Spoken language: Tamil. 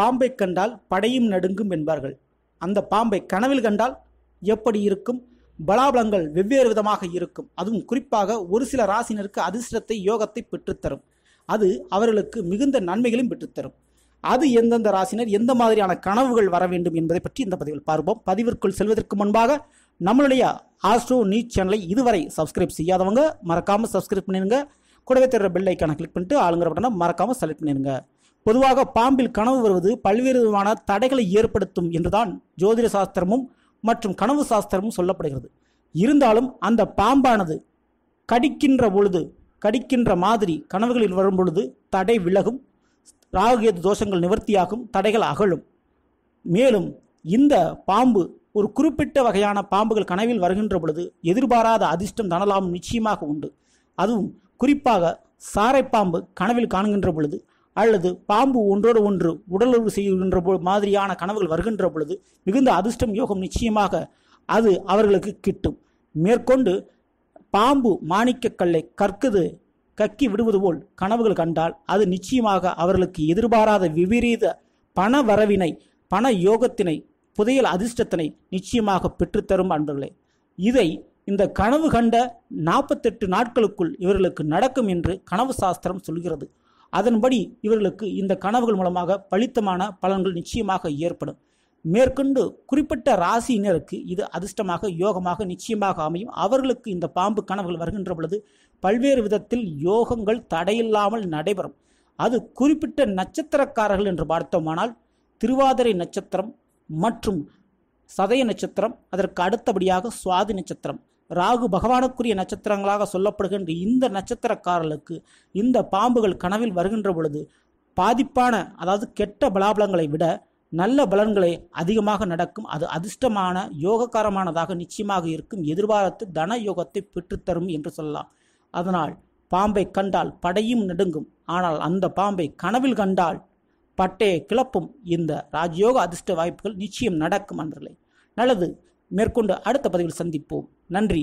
பாம்பை கண்டால் படையும் நடுங்கும் என்பார்கள் அந்த பாம்பை கனவில் கண்டால் எப்படி இருக்கும் பலாபலங்கள் வெவ்வேறு விதமாக இருக்கும் அதுவும் குறிப்பாக ஒரு சில ராசினருக்கு அதிர்ஷ்டத்தை யோகத்தை பெற்றுத்தரும் அது அவர்களுக்கு மிகுந்த நன்மைகளையும் பெற்றுத்தரும் அது எந்தெந்த ராசினர் எந்த மாதிரியான கனவுகள் வர வேண்டும் என்பதை பற்றி இந்த பதிவில் பார்ப்போம் பதிவிற்குள் செல்வதற்கு முன்பாக நம்மளுடைய ஆஸ்ட்ரோ நியூஸ் சேனலை இதுவரை சப்ஸ்கிரைப் செய்யாதவங்க மறக்காமல் சப்ஸ்கிரைப் பண்ணிடுங்க கூடவே தெரிகிற பெல் ஐக்கானை கிளிக் பண்ணிட்டு ஆளுங்கிற பட்டனை மறக்காமல் செலக்ட் பண்ணிடுங்க பொதுவாக பாம்பில் கனவு வருவது பல்வேறு விதமான தடைகளை ஏற்படுத்தும் என்றுதான் ஜோதிட சாஸ்திரமும் மற்றும் கனவு சாஸ்திரமும் சொல்லப்படுகிறது இருந்தாலும் அந்த பாம்பானது கடிக்கின்ற பொழுது கடிக்கின்ற மாதிரி கனவுகளில் வரும் பொழுது தடை விலகும் ராகுகேது தோஷங்கள் நிவர்த்தியாகும் தடைகள் அகழும் மேலும் இந்த பாம்பு ஒரு குறிப்பிட்ட வகையான பாம்புகள் கனவில் வருகின்ற பொழுது எதிர்பாராத அதிர்ஷ்டம் தனலாம் நிச்சயமாக உண்டு அதுவும் குறிப்பாக சாரைப்பாம்பு கனவில் காணுகின்ற பொழுது அல்லது பாம்பு ஒன்றோடு ஒன்று உடலுறு செய்கின்ற மாதிரியான கனவுகள் வருகின்ற பொழுது மிகுந்த அதிர்ஷ்டம் யோகம் நிச்சயமாக அது அவர்களுக்கு கிட்டும் மேற்கொண்டு பாம்பு மாணிக்கக்கல்லை கற்குது கக்கி விடுவது போல் கனவுகள் கண்டால் அது நிச்சயமாக அவர்களுக்கு எதிர்பாராத விபரீத பண வரவினை பண யோகத்தினை புதையல் அதிர்ஷ்டத்தினை நிச்சயமாக பெற்றுத்தரும் அன்பர்களே இதை இந்த கனவு கண்ட நாற்பத்தெட்டு நாட்களுக்குள் இவர்களுக்கு நடக்கும் என்று கனவு சாஸ்திரம் சொல்கிறது அதன்படி இவர்களுக்கு இந்த கனவுகள் மூலமாக பலித்தமான பலன்கள் நிச்சயமாக ஏற்படும் மேற்கொண்டு குறிப்பிட்ட ராசியினருக்கு இது அதிர்ஷ்டமாக யோகமாக நிச்சயமாக அமையும் அவர்களுக்கு இந்த பாம்பு கனவுகள் வருகின்ற பொழுது பல்வேறு விதத்தில் யோகங்கள் தடையில்லாமல் நடைபெறும் அது குறிப்பிட்ட நட்சத்திரக்காரர்கள் என்று பார்த்தோமானால் திருவாதிரை நட்சத்திரம் மற்றும் சதய நட்சத்திரம் அதற்கு அடுத்தபடியாக சுவாதி நட்சத்திரம் ராகு பகவானுக்குரிய நட்சத்திரங்களாக சொல்லப்படுகின்ற இந்த நட்சத்திரக்காரர்களுக்கு இந்த பாம்புகள் கனவில் வருகின்ற பொழுது பாதிப்பான அதாவது கெட்ட பலாபலங்களை விட நல்ல பலன்களை அதிகமாக நடக்கும் அது அதிர்ஷ்டமான யோகக்காரமானதாக நிச்சயமாக இருக்கும் எதிர்பாரத்து தன யோகத்தை பெற்றுத்தரும் என்று சொல்லலாம் அதனால் பாம்பை கண்டால் படையும் நெடுங்கும் ஆனால் அந்த பாம்பை கனவில் கண்டால் பட்டையை கிளப்பும் இந்த ராஜயோக அதிர்ஷ்ட வாய்ப்புகள் நிச்சயம் நடக்கும் அன்பர்களே நல்லது மேற்கொண்டு அடுத்த பதிவில் சந்திப்போம் நன்றி